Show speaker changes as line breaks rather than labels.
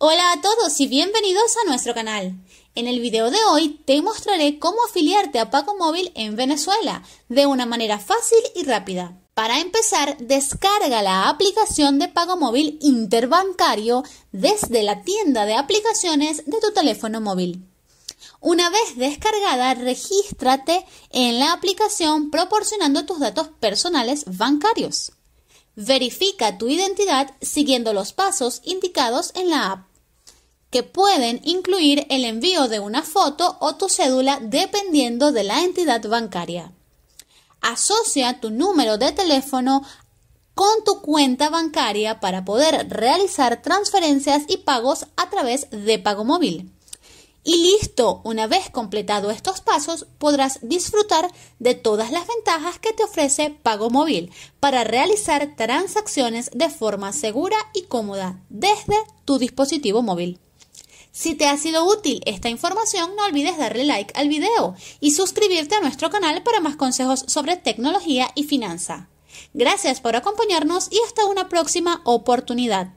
Hola a todos y bienvenidos a nuestro canal. En el video de hoy te mostraré cómo afiliarte a Pago Móvil en Venezuela de una manera fácil y rápida. Para empezar, descarga la aplicación de Pago Móvil interbancario desde la tienda de aplicaciones de tu teléfono móvil. Una vez descargada, regístrate en la aplicación proporcionando tus datos personales bancarios. Verifica tu identidad siguiendo los pasos indicados en la app que pueden incluir el envío de una foto o tu cédula dependiendo de la entidad bancaria. Asocia tu número de teléfono con tu cuenta bancaria para poder realizar transferencias y pagos a través de pago móvil. Y listo, una vez completado estos pasos, podrás disfrutar de todas las ventajas que te ofrece Pago Móvil para realizar transacciones de forma segura y cómoda desde tu dispositivo móvil. Si te ha sido útil esta información, no olvides darle like al video y suscribirte a nuestro canal para más consejos sobre tecnología y finanza. Gracias por acompañarnos y hasta una próxima oportunidad.